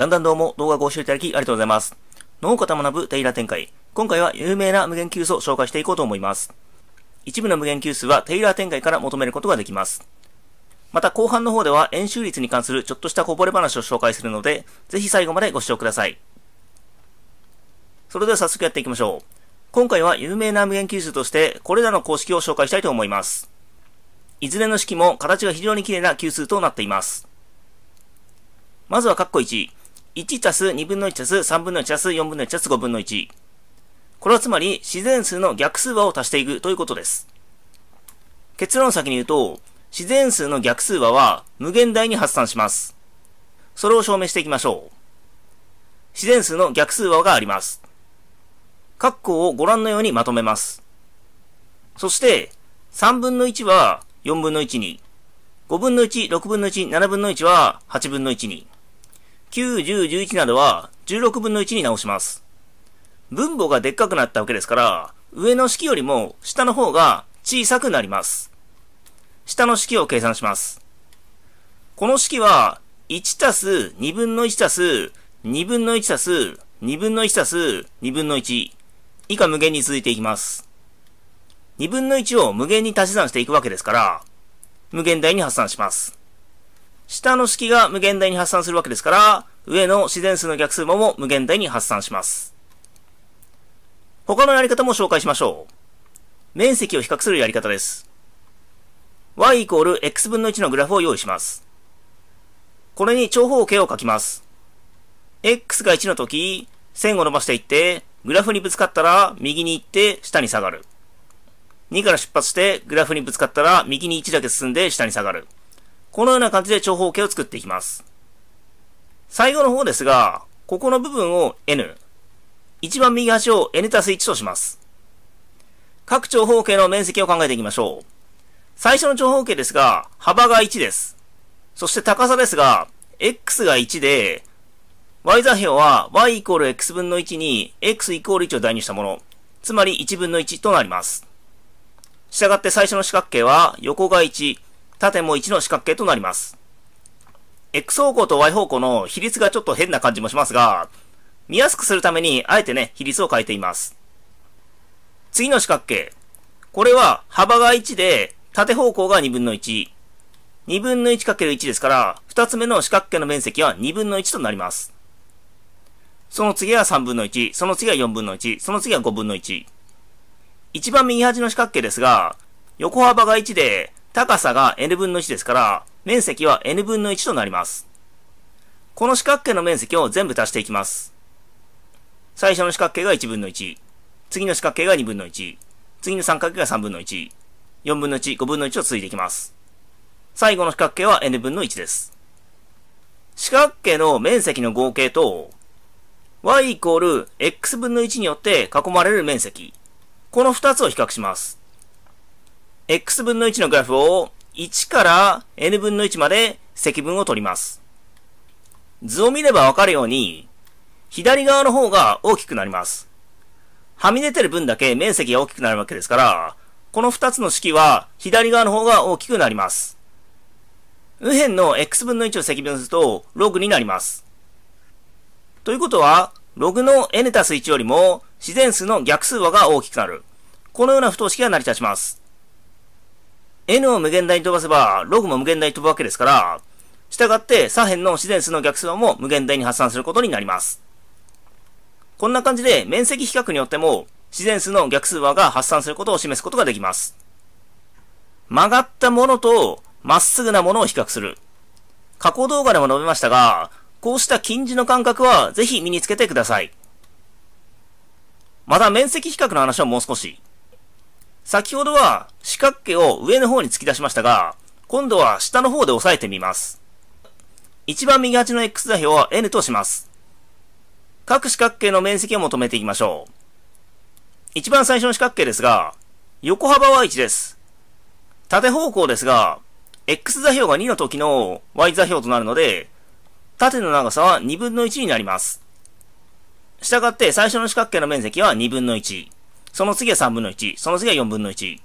だんだんどうも動画ご視聴いただきありがとうございます。農家と学ぶテイラー展開。今回は有名な無限急須を紹介していこうと思います。一部の無限急須はテイラー展開から求めることができます。また後半の方では円周率に関するちょっとしたこぼれ話を紹介するので、ぜひ最後までご視聴ください。それでは早速やっていきましょう。今回は有名な無限級数として、これらの公式を紹介したいと思います。いずれの式も形が非常に綺麗な級数となっています。まずは括弧1。1たす2分の1たす3分の1たす4分の1たす5分の1。これはつまり自然数の逆数和を足していくということです。結論先に言うと、自然数の逆数和は無限大に発散します。それを証明していきましょう。自然数の逆数和があります。括弧をご覧のようにまとめます。そして、3分の1は4分の1に、5分の1、6分の1、7分の1は8分の1に、9、10、11などは16分の1に直します。分母がでっかくなったわけですから、上の式よりも下の方が小さくなります。下の式を計算します。この式は、1たす2分の1たす2分の1たす2分の1たす2分の1以下無限に続いていきます。2分の1を無限に足し算していくわけですから、無限大に発散します。下の式が無限大に発散するわけですから、上の自然数の逆数もも無限大に発散します。他のやり方も紹介しましょう。面積を比較するやり方です。y イコール x 分の1のグラフを用意します。これに長方形を書きます。x が1の時、線を伸ばしていって、グラフにぶつかったら右に行って下に下がる。2から出発してグラフにぶつかったら右に1だけ進んで下に下がる。このような感じで長方形を作っていきます。最後の方ですが、ここの部分を n、一番右端を n たす1とします。各長方形の面積を考えていきましょう。最初の長方形ですが、幅が1です。そして高さですが、x が1で、y 座標は y イコール x 分の1に x イコール1を代入したもの、つまり1分の1となります。したがって最初の四角形は横が1、縦も1の四角形となります。X 方向と Y 方向の比率がちょっと変な感じもしますが、見やすくするために、あえてね、比率を変えています。次の四角形。これは幅が1で、縦方向が2分の1。2分の 1×1 ですから、2つ目の四角形の面積は2分の1となります。その次は3分の1、その次は4分の1、その次は5分の1。一番右端の四角形ですが、横幅が1で、高さが n 分の1ですから、面積は n 分の1となります。この四角形の面積を全部足していきます。最初の四角形が1分の1。次の四角形が2分の1。次の三角形が3分の1。4分の1、5分の1と続いていきます。最後の四角形は n 分の1です。四角形の面積の合計と、y イコール x 分の1によって囲まれる面積。この2つを比較します。x 分の1のグラフを1から n 分の1まで積分を取ります。図を見ればわかるように、左側の方が大きくなります。はみ出てる分だけ面積が大きくなるわけですから、この2つの式は左側の方が大きくなります。右辺の x 分の1を積分すると、ログになります。ということは、ログの n たす1よりも自然数の逆数和が大きくなる。このような不等式が成り立ちます。n を無限大に飛ばせば、ログも無限大に飛ぶわけですから、従って左辺の自然数の逆算も無限大に発散することになります。こんな感じで面積比較によっても自然数の逆数和が発散することを示すことができます。曲がったものとまっすぐなものを比較する。過去動画でも述べましたが、こうした近似の感覚はぜひ身につけてください。また面積比較の話をもう少し。先ほどは四角形を上の方に突き出しましたが、今度は下の方で押さえてみます。一番右端の x 座標は n とします。各四角形の面積を求めていきましょう。一番最初の四角形ですが、横幅は1です。縦方向ですが、x 座標が2の時の y 座標となるので、縦の長さは2分の1になります。従って最初の四角形の面積は2分の1。その次は3分の1、その次は4分の1。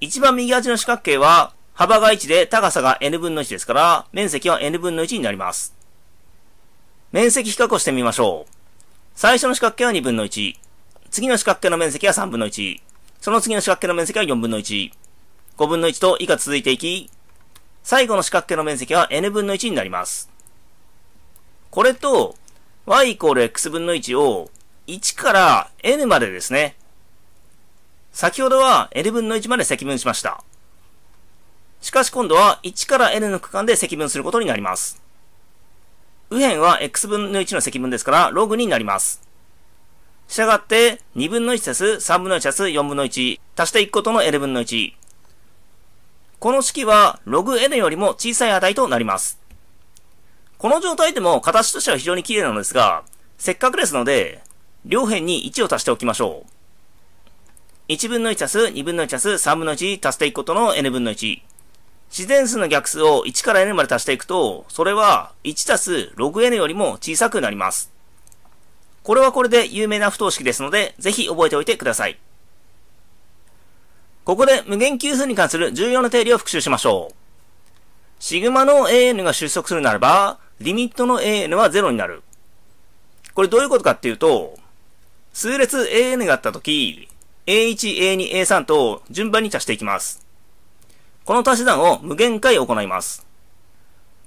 一番右端の四角形は、幅が1で高さが n 分の1ですから、面積は n 分の1になります。面積比較をしてみましょう。最初の四角形は2分の1。次の四角形の面積は3分の1。その次の四角形の面積は4分の1。5分の1と以下続いていき、最後の四角形の面積は n 分の1になります。これと、y イコール x 分の1を1から n までですね、先ほどは L 分の1まで積分しました。しかし今度は1から L の区間で積分することになります。右辺は x 分の1の積分ですから、ログになります。したがって、2分の1足す3分の1足す4分の1、足していくことの L 分の1。この式は、ログ N よりも小さい値となります。この状態でも形としては非常に綺麗なのですが、せっかくですので、両辺に1を足しておきましょう。1分の1足す2分の1足す3分の1足していくことの n 分の1。自然数の逆数を1から n まで足していくと、それは1足す 6n よりも小さくなります。これはこれで有名な不等式ですので、ぜひ覚えておいてください。ここで無限級数に関する重要な定理を復習しましょう。シグマの an が収束するならば、リミットの an は0になる。これどういうことかっていうと、数列 an があったとき、A1、A2、A3 と順番に足していきます。この足し算を無限回行います。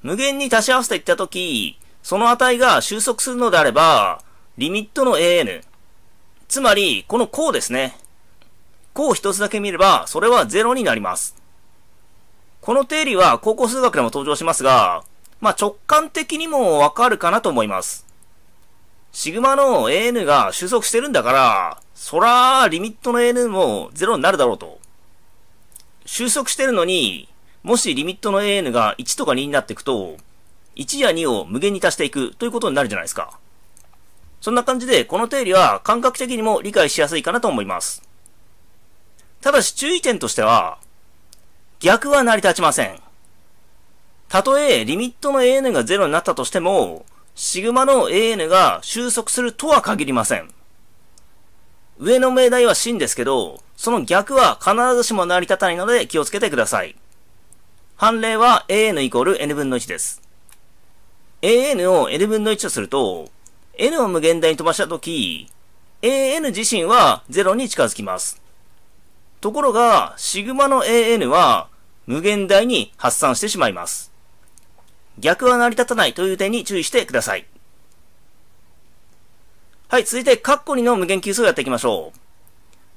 無限に足し合わせていったとき、その値が収束するのであれば、リミットの an。つまり、この項ですね。項一つだけ見れば、それは0になります。この定理は高校数学でも登場しますが、まあ、直感的にもわかるかなと思います。シグマの an が収束してるんだから、そら、リミットの AN も0になるだろうと。収束してるのに、もしリミットの AN が1とか2になっていくと、1や2を無限に足していくということになるじゃないですか。そんな感じで、この定理は感覚的にも理解しやすいかなと思います。ただし注意点としては、逆は成り立ちません。たとえリミットの AN が0になったとしても、シグマの AN が収束するとは限りません。上の命題は真ですけど、その逆は必ずしも成り立たないので気をつけてください。判例は an イコール n 分の1です。an を n 分の1とすると、n を無限大に飛ばしたとき、an 自身は0に近づきます。ところが、シグマの an は無限大に発散してしまいます。逆は成り立たないという点に注意してください。はい、続いて、カッコ2の無限級数をやっていきましょう。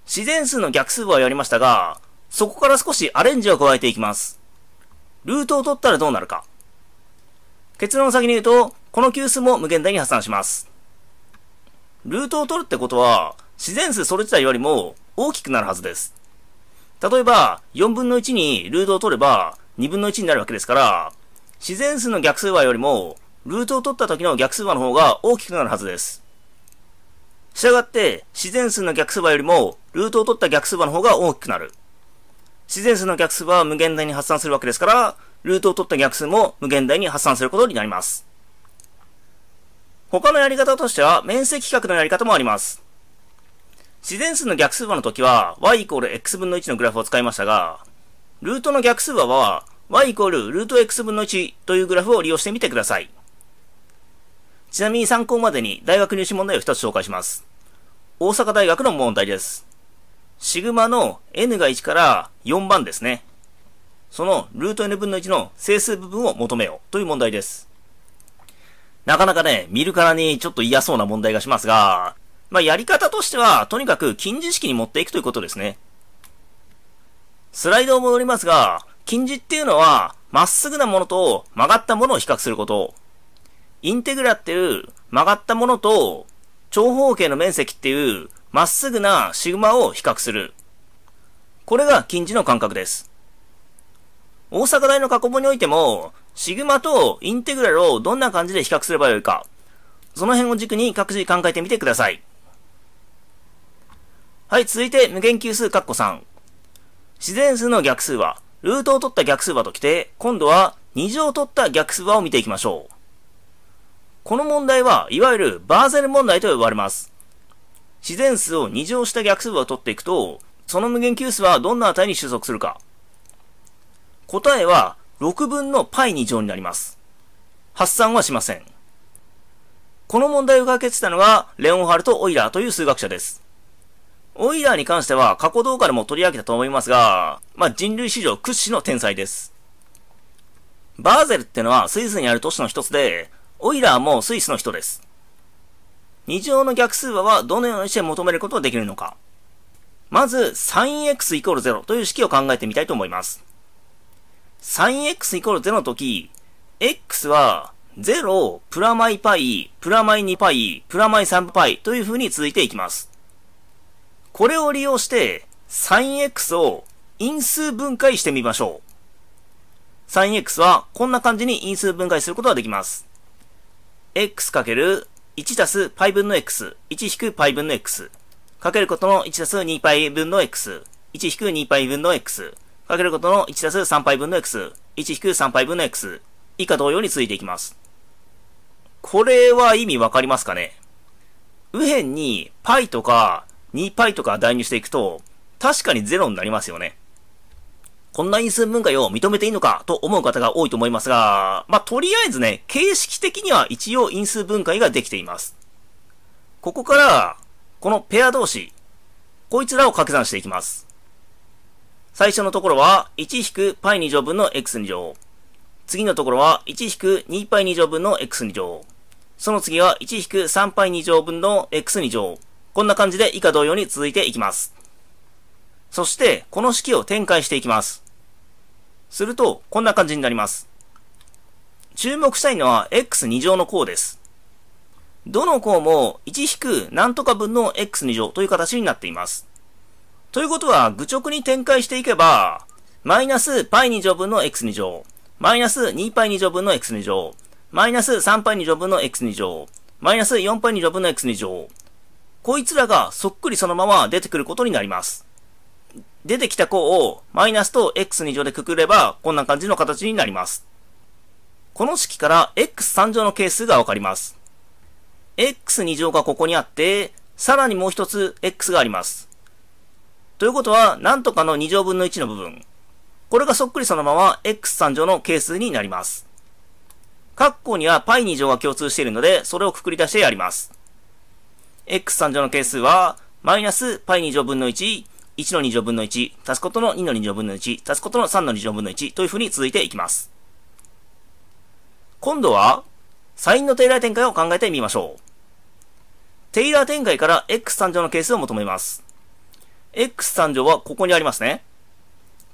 自然数の逆数はやりましたが、そこから少しアレンジを加えていきます。ルートを取ったらどうなるか。結論を先に言うと、この級数も無限大に発散します。ルートを取るってことは、自然数それ自体よりも大きくなるはずです。例えば、4分の1にルートを取れば、2分の1になるわけですから、自然数の逆数和よりも、ルートを取った時の逆数和の方が大きくなるはずです。従って、自然数の逆数場よりも、ルートを取った逆数場の方が大きくなる。自然数の逆数場は無限大に発散するわけですから、ルートを取った逆数も無限大に発散することになります。他のやり方としては、面積比較のやり方もあります。自然数の逆数場の時は、y イコール x 分の1のグラフを使いましたが、ルートの逆数場は、y イコールルート x 分の1というグラフを利用してみてください。ちなみに参考までに大学入試問題を一つ紹介します。大阪大学の問題です。シグマの n が1から4番ですね。そのルート n 分の1の整数部分を求めようという問題です。なかなかね、見るからにちょっと嫌そうな問題がしますが、まあ、やり方としては、とにかく近似式に持っていくということですね。スライドを戻りますが、近似っていうのは、まっすぐなものと曲がったものを比較すること。インテグラっていう曲がったものと長方形の面積っていう、まっすぐなシグマを比較する。これが近似の感覚です。大阪大の過去問においても、シグマとインテグラルをどんな感じで比較すればよいか、その辺を軸に各自考えてみてください。はい、続いて無限級数括弧3。自然数の逆数は、ルートを取った逆数はときて、今度は二乗を取った逆数はを見ていきましょう。この問題は、いわゆるバーゼル問題と呼ばれます。自然数を2乗した逆数を取っていくと、その無限級数はどんな値に収束するか。答えは、6分の π2 乗になります。発散はしません。この問題を解決したのが、レオンハルト・オイラーという数学者です。オイラーに関しては過去動画でも取り上げたと思いますが、まあ、人類史上屈指の天才です。バーゼルってのはスイスにある都市の一つで、オイラーもスイスの人です。二乗の逆数和はどのようにして求めることができるのか。まず、sinx イコール0という式を考えてみたいと思います。sinx イコール0の時、x は0、プラマイパイ、プラマイ2パイ、プラマイ3パイという風に続いていきます。これを利用して、sinx を因数分解してみましょう。sinx はこんな感じに因数分解することができます。x かける1たす π 分の x、1引く π 分の x、かけることの1たす 2π 分の x、1引く 2π 分の x、かけることの1たす 3π 分の x、1引く 3π 分の x、以下同様に続いていきます。これは意味わかりますかね右辺に π とか 2π とか代入していくと、確かに0になりますよね。こんな因数分解を認めていいのかと思う方が多いと思いますが、まあ、とりあえずね、形式的には一応因数分解ができています。ここから、このペア同士、こいつらを掛け算していきます。最初のところは、1-π2 乗分の x2 乗。次のところは、1-2π2 乗分の x2 乗。その次は、1-3π2 乗分の x2 乗。こんな感じで以下同様に続いていきます。そして、この式を展開していきます。すると、こんな感じになります。注目したいのは x2 乗の項です。どの項も1何とか分の x2 乗という形になっています。ということは、愚直に展開していけば、マイナス π2 乗分の x2 乗、マイナス 2π2 乗分の x2 乗、マイナス 3π2 乗分の x2 乗、マイナス 4π2 乗分の x2 乗。こいつらがそっくりそのまま出てくることになります。出てきた項をマイナスと x2 乗でくくれば、こんな感じの形になります。この式から x3 乗の係数がわかります。x2 乗がここにあって、さらにもう一つ x があります。ということは、なんとかの2乗分の1の部分。これがそっくりそのまま x3 乗の係数になります。括弧には π2 乗が共通しているので、それをくくり出してやります。x3 乗の係数は、マイナス π2 乗分の1、1の2乗分の1、足すことの2の2乗分の1、足すことの3の2乗分の1というふうに続いていきます。今度は、サインのテイラー展開を考えてみましょう。テイラー展開から x 3乗の係数を求めます。x 3乗はここにありますね。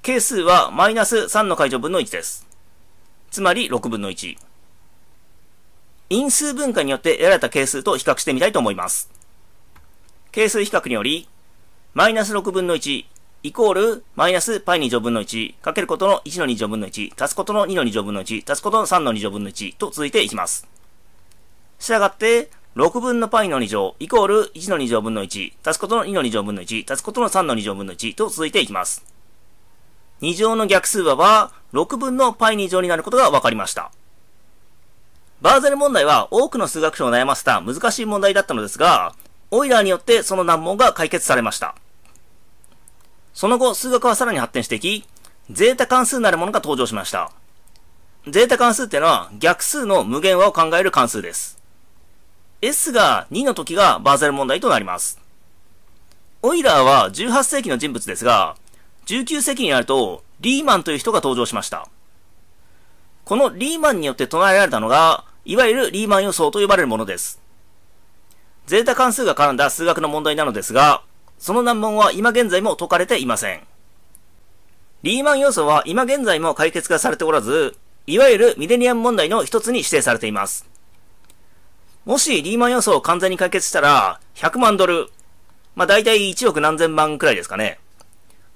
係数はマイナス3の解除分の1です。つまり6分の1。因数分解によって得られた係数と比較してみたいと思います。係数比較により、マイナス6分の1、イコール、マイナスパイ乗分の1、かけることの1の2乗分の1、足すことの2の2乗分の1、足すことの3の2乗分の1と続いていきます。したがって、6分のパイの2乗、イコール1の2乗分の1、足すことの2の2乗分の1、足すことの3の2乗分の1と続いていきます。2乗の逆数和は、6分のパイ2乗になることが分かりました。バーゼル問題は多くの数学者を悩ませた難しい問題だったのですが、オイラーによってその難問が解決されました。その後、数学はさらに発展していき、ゼータ関数なるものが登場しました。ゼータ関数ってのは逆数の無限和を考える関数です。S が2の時がバーゼル問題となります。オイラーは18世紀の人物ですが、19世紀になるとリーマンという人が登場しました。このリーマンによって唱えられたのが、いわゆるリーマン予想と呼ばれるものです。ゼータ関数が絡んだ数学の問題なのですが、その難問は今現在も解かれていません。リーマン要素は今現在も解決がされておらず、いわゆるミレニアム問題の一つに指定されています。もしリーマン要素を完全に解決したら、100万ドル。まあ、大体1億何千万くらいですかね。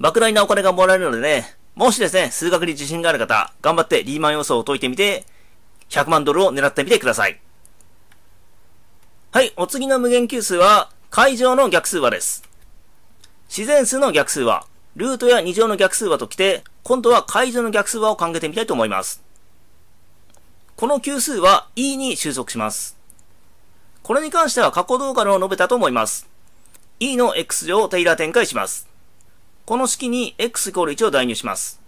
莫大なお金がもらえるのでね、もしですね、数学に自信がある方、頑張ってリーマン予想を解いてみて、100万ドルを狙ってみてください。はい、お次の無限級数は、会場の逆数話です。自然数の逆数和、ルートや2乗の逆数和ときて、今度は会場の逆数和を考えてみたいと思います。この級数は E に収束します。これに関しては過去動画の述べたと思います。E の X 乗をテイラー展開します。この式に X イコール1を代入します。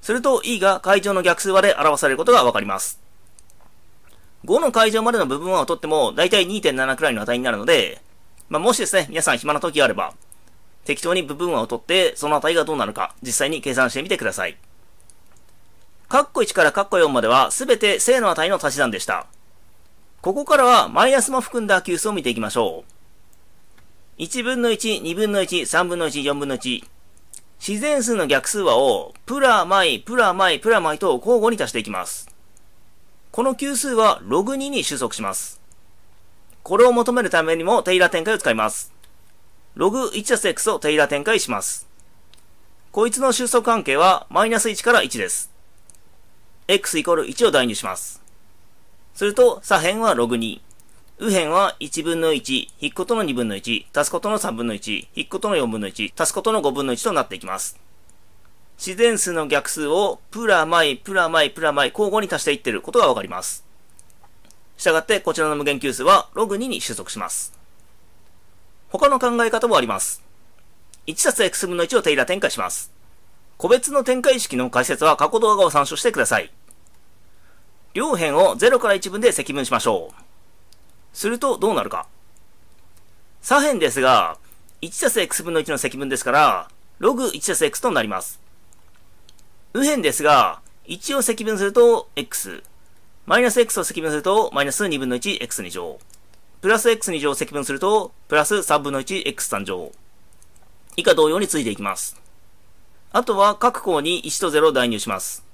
すると E が会場の逆数和で表されることがわかります。5の会場までの部分を取っても、だいたい2.7くらいの値になるので、まあ、もしですね、皆さん暇な時があれば、適当に部分和を取って、その値がどうなるか、実際に計算してみてください。カッコ1からカッコ4までは、すべて正の値の足し算でした。ここからは、マイナスも含んだ級数を見ていきましょう。1分の1、2分の1、3分の1、4分の1。自然数の逆数和を、プラマイ、プラマイ、プラマイと交互に足していきます。この級数は、ログ2に収束します。これを求めるためにも、テイラー展開を使います。ログ 1+x を手ー展開します。こいつの収束関係はマイナス1から1です。x イコール1を代入します。すると、左辺はログ2。右辺は1分の1、引くことの2分の1、足すことの3分の1、引くことの4分の1、足すことの5分の1となっていきます。自然数の逆数をプラマイ、プラマイ、プラマイ交互に足していってることがわかります。したがって、こちらの無限級数はログ2に収束します。他の考え方もあります。1た x 分の1を手裏展開します。個別の展開式の解説は過去動画を参照してください。両辺を0から1分で積分しましょう。するとどうなるか。左辺ですが、1たす x 分の1の積分ですから、ログ1たす x となります。右辺ですが、1を積分すると x、マイナス x を積分すると、マイナス2分の 1x2 乗。プラス x2 乗を積分すると、プラス3分の 1x3 乗。以下同様についていきます。あとは各項に1と0を代入します。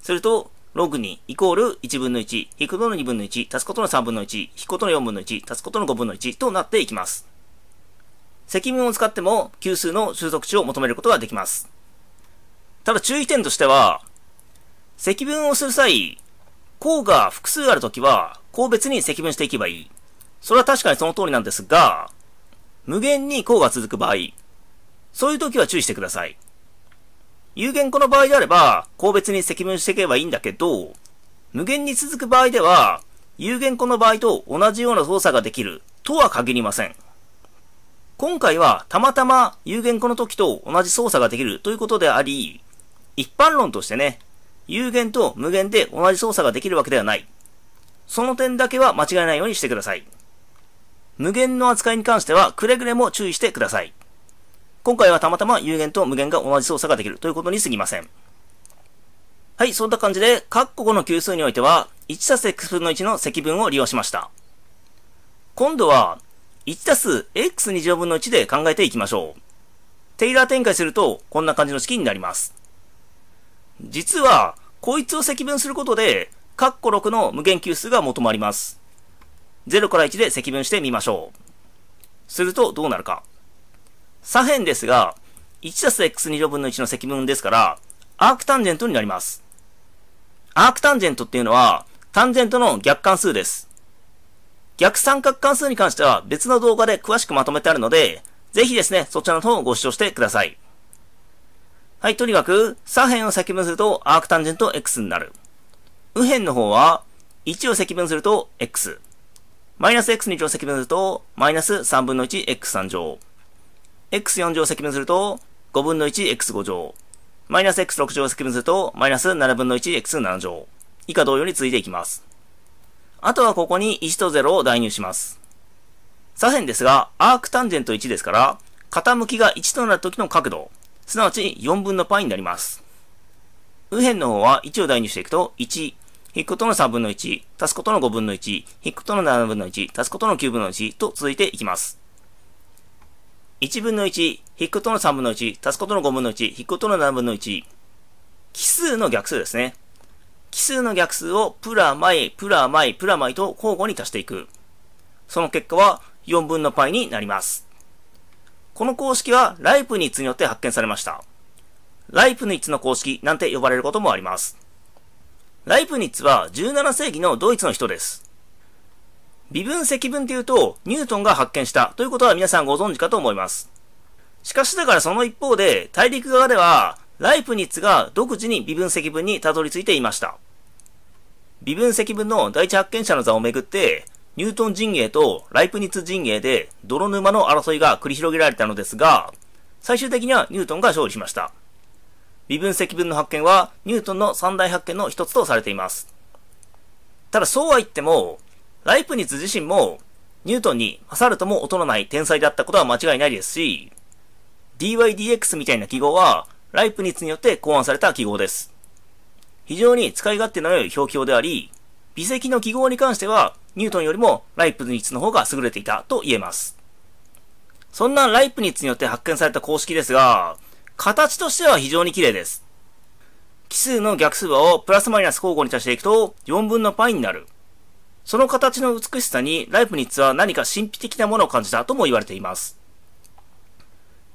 すると、ログ2イコール1分の1、引くことの2分の1、足すことの3分の1、引くことの4分の1、足すことの5分の1となっていきます。積分を使っても、級数の収束値を求めることができます。ただ注意点としては、積分をする際、項が複数あるときは、項別に積分していけばいい。それは確かにその通りなんですが、無限に項が続く場合、そういう時は注意してください。有限個の場合であれば、個別に積分していけばいいんだけど、無限に続く場合では、有限個の場合と同じような操作ができるとは限りません。今回はたまたま有限個の時と同じ操作ができるということであり、一般論としてね、有限と無限で同じ操作ができるわけではない。その点だけは間違えないようにしてください。無限の扱いに関してはくれぐれも注意してください。今回はたまたま有限と無限が同じ操作ができるということにすぎません。はい、そんな感じで、各5の級数においては、1たす x 分の1の積分を利用しました。今度は、1たす x2 乗分の1で考えていきましょう。テイラー展開すると、こんな感じの式になります。実は、こいつを積分することで、ッコ6の無限級数が求まります。0から1で積分してみましょう。するとどうなるか。左辺ですが、1たす x2 乗分の1の積分ですから、アークタンジェントになります。アークタンジェントっていうのは、タンジェントの逆関数です。逆三角関数に関しては別の動画で詳しくまとめてあるので、ぜひですね、そちらの方をご視聴してください。はい、とにかく、左辺を積分するとアークタンジェント x になる。右辺の方は、1を積分すると x。マイナス x に乗積分すると、マイナス3分の 1x3 乗。x4 乗積分すると、5分の 1x5 乗。マイナス x6 乗積分すると、マイナス7分の 1x7 乗。以下同様に続いていきます。あとはここに1と0を代入します。左辺ですが、アークタンジェント1ですから、傾きが1となる時の角度、すなわち4分のパになります。右辺の方は1を代入していくと、1、引くことの3分の1、足すことの5分の1、引くことの7分の1、足すことの9分の1と続いていきます。1分の1、引くことの3分の1、足すことの5分の1、引くことの7分の1。奇数の逆数ですね。奇数の逆数をプラマイ、プラマイ、プラマイと交互に足していく。その結果は4分の π になります。この公式はライプニッツによって発見されました。ライプニッツの公式なんて呼ばれることもあります。ライプニッツは17世紀のドイツの人です。微分積分っていうと、ニュートンが発見したということは皆さんご存知かと思います。しかしだからその一方で、大陸側では、ライプニッツが独自に微分積分にたどり着いていました。微分積分の第一発見者の座をめぐって、ニュートン陣営とライプニッツ陣営で泥沼の争いが繰り広げられたのですが、最終的にはニュートンが勝利しました。微分積分の発見はニュートンの三大発見の一つとされています。ただそうは言っても、ライプニッツ自身もニュートンに勝るとも劣らない天才であったことは間違いないですし、dydx みたいな記号はライプニッツによって考案された記号です。非常に使い勝手の良い表記法であり、微積の記号に関してはニュートンよりもライプニッツの方が優れていたと言えます。そんなライプニッツによって発見された公式ですが、形としては非常に綺麗です。奇数の逆数和をプラスマイナス交互に足していくと4分の π になる。その形の美しさにライプニッツは何か神秘的なものを感じたとも言われています。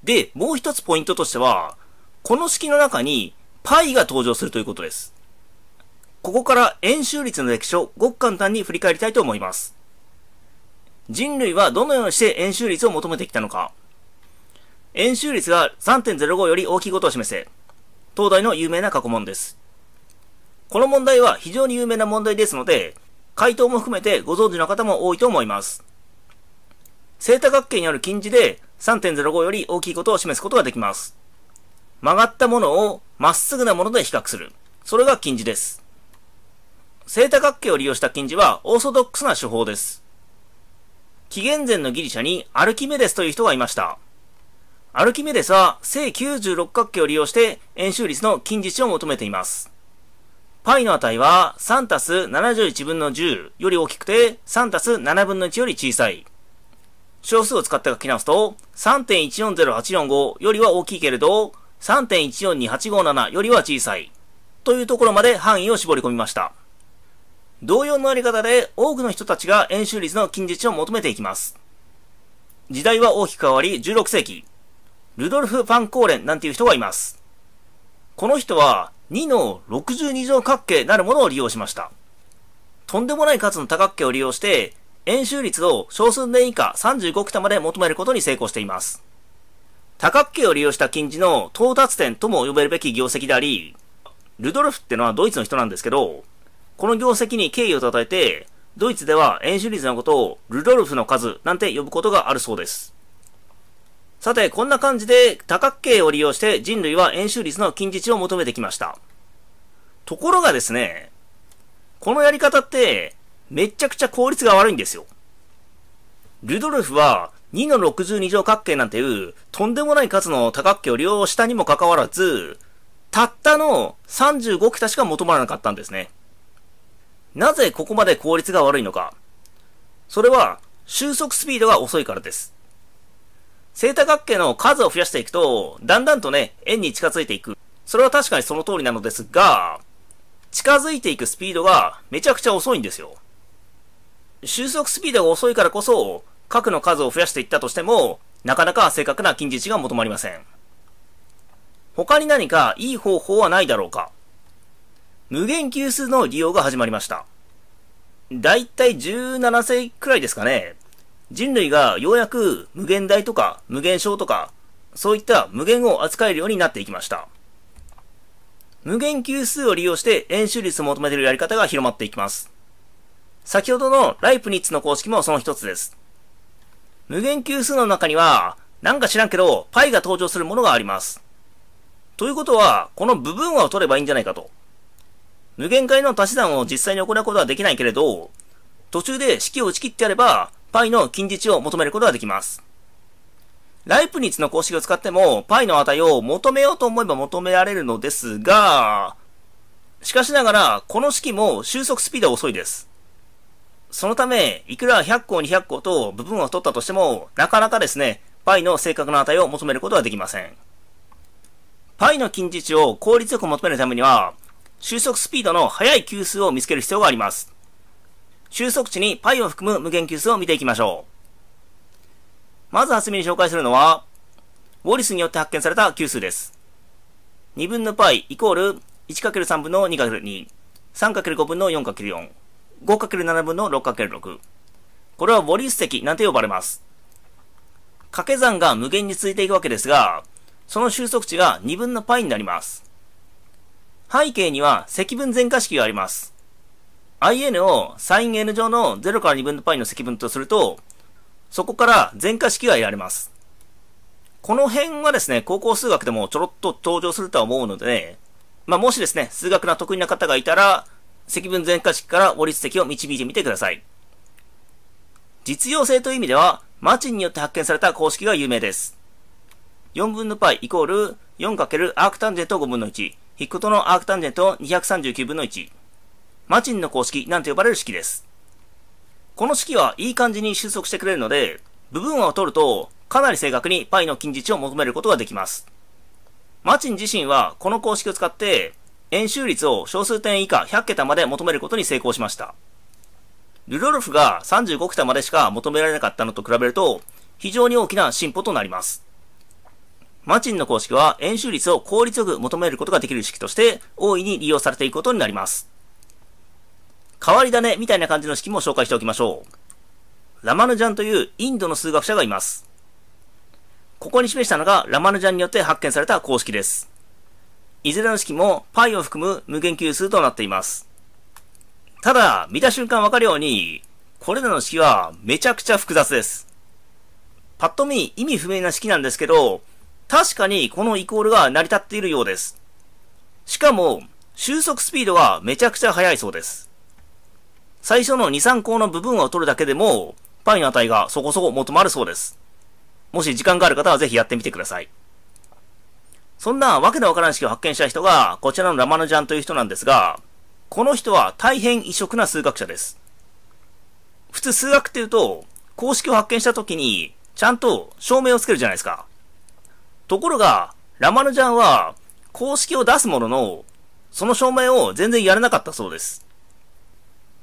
で、もう一つポイントとしては、この式の中に π が登場するということです。ここから円周率の歴史をごく簡単に振り返りたいと思います。人類はどのようにして円周率を求めてきたのか。円周率が3.05より大きいことを示せ。東大の有名な過去問です。この問題は非常に有名な問題ですので、回答も含めてご存知の方も多いと思います。正多角形にある近似で3.05より大きいことを示すことができます。曲がったものをまっすぐなもので比較する。それが近似です。正多角形を利用した近似はオーソドックスな手法です。紀元前のギリシャにアルキメデスという人がいました。アルキメデスは正96角形を利用して円周率の近似値を求めています。π の値は3たす71分の10より大きくて3たす7分の1より小さい。小数を使って書き直すと3.140845よりは大きいけれど3.142857よりは小さい。というところまで範囲を絞り込みました。同様のやり方で多くの人たちが円周率の近似値を求めていきます。時代は大きく変わり16世紀。ルドルフ・ファンコーレンなんていう人がいます。この人は2の62乗角形なるものを利用しました。とんでもない数の多角形を利用して、円周率を小数点以下35桁まで求めることに成功しています。多角形を利用した近似の到達点とも呼べるべき業績であり、ルドルフってのはドイツの人なんですけど、この業績に敬意を称えて、ドイツでは円周率のことをルドルフの数なんて呼ぶことがあるそうです。さて、こんな感じで多角形を利用して人類は円周率の近似値を求めてきました。ところがですね、このやり方って、めちゃくちゃ効率が悪いんですよ。ルドルフは2の62乗角形なんていうとんでもない数の多角形を利用したにもかかわらず、たったの35桁しか求まらなかったんですね。なぜここまで効率が悪いのか。それは収束スピードが遅いからです。正多角形の数を増やしていくと、だんだんとね、円に近づいていく。それは確かにその通りなのですが、近づいていくスピードがめちゃくちゃ遅いんですよ。収束スピードが遅いからこそ、角の数を増やしていったとしても、なかなか正確な近似値が求まりません。他に何かいい方法はないだろうか無限級数の利用が始まりました。だいたい17世紀くらいですかね。人類がようやく無限大とか無限小とか、そういった無限を扱えるようになっていきました。無限級数を利用して円周率を求めているやり方が広まっていきます。先ほどのライプニッツの公式もその一つです。無限級数の中には、なんか知らんけど、π が登場するものがあります。ということは、この部分は取ればいいんじゃないかと。無限回の足し算を実際に行うことはできないけれど、途中で式を打ち切ってやれば、π の近似値を求めることができます。ライプニッツの公式を使っても π の値を求めようと思えば求められるのですが、しかしながら、この式も収束スピードは遅いです。そのため、いくら100個200個と部分を取ったとしても、なかなかですね、π の正確な値を求めることはできません。π の近似値を効率よく求めるためには、収束スピードの速い級数を見つける必要があります。収束値に π を含む無限級数を見ていきましょう。まずはじめに紹介するのは、ウォリスによって発見された級数です。2分の π イコール 1×3 分の 2×2、3×5 分の 4×4、5×7 分の 6×6。これはウォリス積なんて呼ばれます。掛け算が無限に続いていくわけですが、その収束値が2分の π になります。背景には積分全化式があります。in を sin n 上の0から2分の π の積分とすると、そこから全化式が得られます。この辺はですね、高校数学でもちょろっと登場するとは思うので、まあ、もしですね、数学の得意な方がいたら、積分全化式から折立積を導いてみてください。実用性という意味では、マーチンによって発見された公式が有名です。4分の π イコール 4× アークタンジェント5分の1、引くことのアークタンジェント239分の1。マチンの公式なんて呼ばれる式です。この式はいい感じに収束してくれるので、部分を取ると、かなり正確に π の近似値を求めることができます。マチン自身はこの公式を使って、円周率を小数点以下100桁まで求めることに成功しました。ルドルフが35桁までしか求められなかったのと比べると、非常に大きな進歩となります。マチンの公式は円周率を効率よく求めることができる式として、大いに利用されていくことになります。変わり種みたいな感じの式も紹介しておきましょう。ラマヌジャンというインドの数学者がいます。ここに示したのがラマヌジャンによって発見された公式です。いずれの式も π を含む無限級数となっています。ただ、見た瞬間わかるように、これらの式はめちゃくちゃ複雑です。パッと見意味不明な式なんですけど、確かにこのイコールが成り立っているようです。しかも、収束スピードはめちゃくちゃ速いそうです。最初の2、3項の部分を取るだけでも、パイの値がそこそこ求まるそうです。もし時間がある方はぜひやってみてください。そんなわけのわからん式を発見した人が、こちらのラマヌジャンという人なんですが、この人は大変異色な数学者です。普通数学っていうと、公式を発見した時に、ちゃんと証明をつけるじゃないですか。ところが、ラマヌジャンは、公式を出すものの、その証明を全然やらなかったそうです。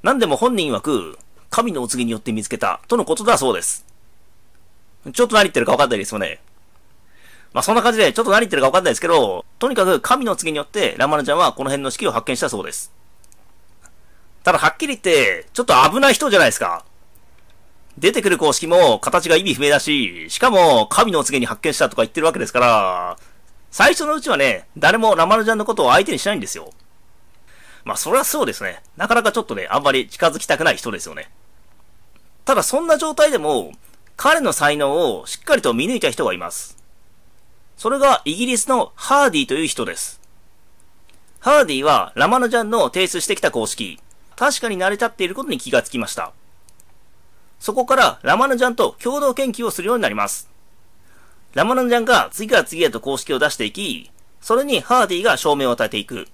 何でも本人曰く、神のお告げによって見つけた、とのことだそうです。ちょっと何言ってるか分かんないですよね。まあそんな感じで、ちょっと何言ってるか分かんないですけど、とにかく神のお告げによって、ラマヌちゃんはこの辺の式を発見したそうです。ただはっきり言って、ちょっと危ない人じゃないですか。出てくる公式も形が意味不明だし、しかも神のお告げに発見したとか言ってるわけですから、最初のうちはね、誰もラマルちゃんのことを相手にしないんですよ。まあ、それはそうですね。なかなかちょっとね、あんまり近づきたくない人ですよね。ただ、そんな状態でも、彼の才能をしっかりと見抜いた人がいます。それがイギリスのハーディという人です。ハーディはラマヌジャンの提出してきた公式、確かに成り立っていることに気がつきました。そこからラマヌジャンと共同研究をするようになります。ラマヌジャンが次から次へと公式を出していき、それにハーディが証明を与えていく。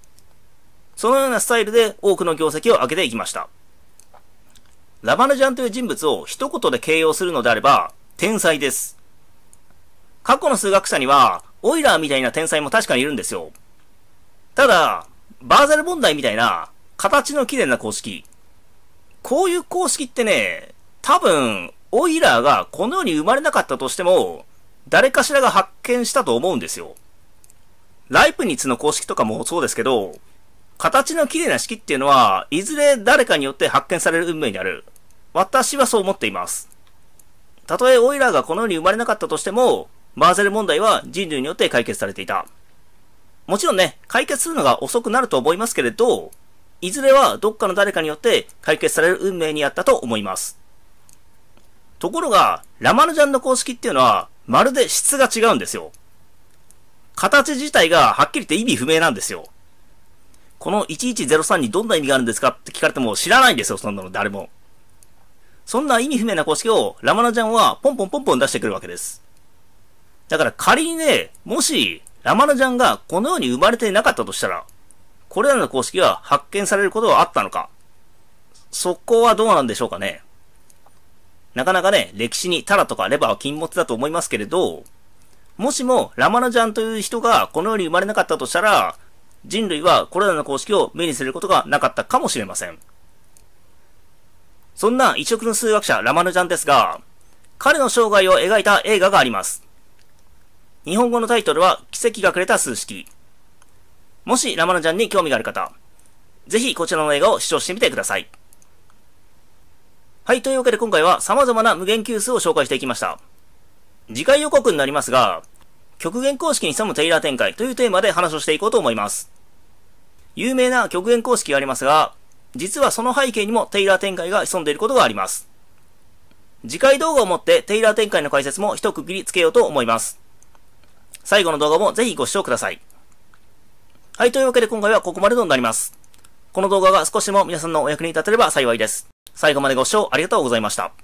そのようなスタイルで多くの業績を上げていきました。ラバナジャンという人物を一言で形容するのであれば、天才です。過去の数学者には、オイラーみたいな天才も確かにいるんですよ。ただ、バーゼル問題みたいな、形の綺麗な公式。こういう公式ってね、多分、オイラーがこの世に生まれなかったとしても、誰かしらが発見したと思うんですよ。ライプニッツの公式とかもそうですけど、形の綺麗な式っていうのは、いずれ誰かによって発見される運命にある。私はそう思っています。たとえオイラーがこの世に生まれなかったとしても、バーゼル問題は人類によって解決されていた。もちろんね、解決するのが遅くなると思いますけれど、いずれはどっかの誰かによって解決される運命にあったと思います。ところが、ラマルジャンの公式っていうのは、まるで質が違うんですよ。形自体がはっきり言って意味不明なんですよ。この1103にどんな意味があるんですかって聞かれても知らないんですよ、そんなの誰も。そんな意味不明な公式をラマナジャンはポンポンポンポン出してくるわけです。だから仮にね、もしラマナジャンがこのように生まれていなかったとしたら、これらの公式は発見されることはあったのかそこはどうなんでしょうかねなかなかね、歴史にタラとかレバーは禁物だと思いますけれど、もしもラマナジャンという人がこの世に生まれなかったとしたら、人類はこれらの公式を目にすることがなかったかもしれません。そんな異色の数学者ラマヌジャンですが、彼の生涯を描いた映画があります。日本語のタイトルは奇跡がくれた数式。もしラマヌジャンに興味がある方、ぜひこちらの映画を視聴してみてください。はい、というわけで今回は様々な無限級数を紹介していきました。次回予告になりますが、極限公式に潜むテイラー展開というテーマで話をしていこうと思います。有名な極限公式がありますが、実はその背景にもテイラー展開が潜んでいることがあります。次回動画をもってテイラー展開の解説も一区切りつけようと思います。最後の動画もぜひご視聴ください。はい、というわけで今回はここまでとなります。この動画が少しでも皆さんのお役に立てれば幸いです。最後までご視聴ありがとうございました。